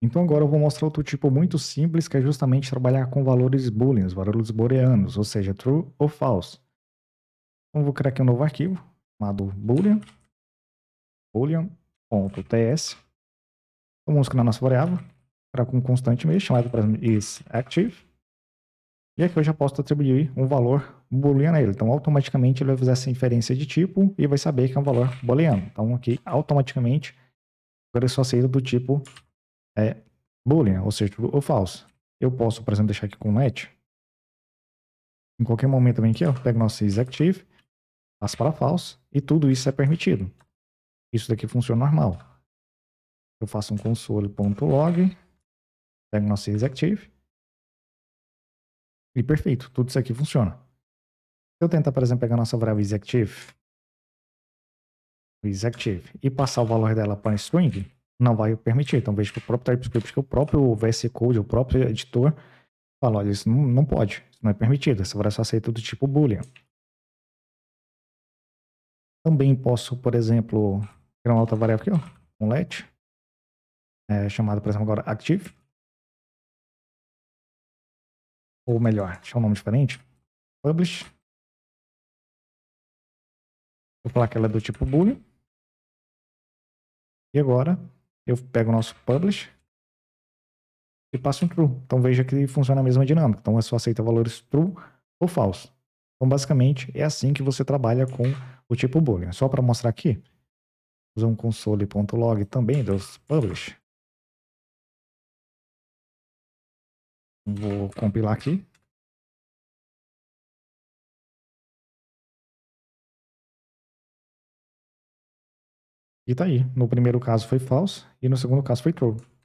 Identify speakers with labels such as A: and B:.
A: Então agora eu vou mostrar outro tipo muito simples que é justamente trabalhar com valores booleans, valores booleanos, ou seja, true ou false. Então vou criar aqui um novo arquivo, chamado boolean, boolean.ts. Vamos criar nossa variável, criar com constante mesmo, chamado para E aqui eu já posso atribuir um valor booleano a ele. Então automaticamente ele vai fazer essa inferência de tipo e vai saber que é um valor booleano. Então aqui automaticamente agora eu é só aceito do tipo é boolean, ou seja, true ou falso. Eu posso, por exemplo, deixar aqui com let. Em qualquer momento também aqui, ó, pego nosso isActive, passo para falso e tudo isso é permitido. Isso daqui funciona normal. Eu faço um console.log, pego nosso isActive e perfeito, tudo isso aqui funciona. Se eu tentar, por exemplo, pegar nossa variável isActive, executive e passar o valor dela para string, não vai permitir. Então veja que o próprio TypeScript, que o próprio VS Code, o próprio editor, fala, olha, isso não, não pode, isso não é permitido, essa variação aceita do tipo boolean. Também posso, por exemplo, criar uma outra variável aqui, ó, um let, é, chamada, por exemplo, agora active. Ou melhor, deixar
B: um nome diferente, publish. Vou falar que
A: ela é do tipo boolean. E agora, eu pego o nosso publish e passo um true. Então veja que funciona a mesma dinâmica. Então é só aceita valores true ou falso. Então basicamente é assim que você trabalha com o tipo boolean. Só para mostrar aqui, usar um console.log também dos publish.
B: Vou compilar aqui. E tá aí. No primeiro caso foi false e no segundo caso foi true.